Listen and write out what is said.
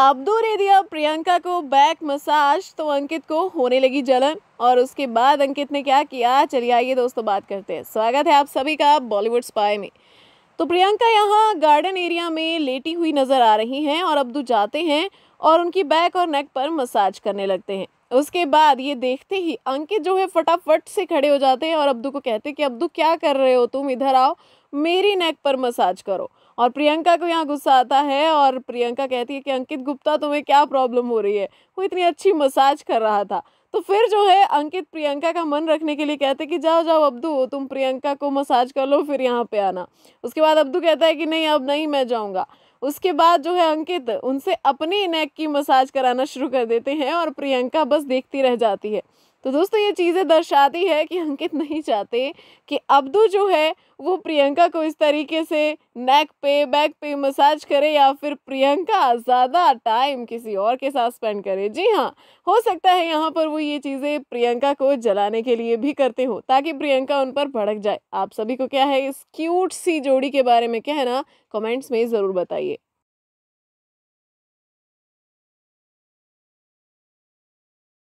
Abdu ने दिया प्रियंका को बैक मसाज तो अंकित को होने लगी जलन और उसके बाद अंकित ने क्या किया चलिए आइए दोस्तों बात करते हैं स्वागत है आप सभी का बॉलीवुड स्पाई में तो प्रियंका यहाँ गार्डन एरिया में लेटी हुई नज़र आ रही हैं और अब्दू जाते हैं और उनकी बैक और नेक पर मसाज करने लगते हैं उसके बाद ये देखते ही अंकित जो है फटाफट से खड़े हो जाते हैं और अब्दू को कहते हैं कि अब्दू क्या कर रहे हो तुम इधर आओ मेरी नेक पर मसाज करो और प्रियंका को यहाँ गुस्सा आता है और प्रियंका कहती है कि अंकित गुप्ता तुम्हें क्या प्रॉब्लम हो रही है वो इतनी अच्छी मसाज कर रहा था तो फिर जो है अंकित प्रियंका का मन रखने के लिए कहते कि जाओ जाओ अब्दू तुम प्रियंका को मसाज कर लो फिर यहाँ पे आना उसके बाद अब्दू कहता है कि नहीं अब नहीं मैं जाऊँगा उसके बाद जो है अंकित उनसे अपनी नेक की मसाज कराना शुरू कर देते हैं और प्रियंका बस देखती रह जाती है तो दोस्तों ये चीज़ें दर्शाती है कि अंकित नहीं चाहते कि अब्दू जो है वो प्रियंका को इस तरीके से नेक पे बैक पे मसाज करे या फिर प्रियंका ज़्यादा टाइम किसी और के साथ स्पेंड करे जी हाँ हो सकता है यहाँ पर वो ये चीज़ें प्रियंका को जलाने के लिए भी करते हो ताकि प्रियंका उन पर भड़क जाए आप सभी को क्या है इस क्यूट सी जोड़ी के बारे में कहना कमेंट्स में ज़रूर बताइए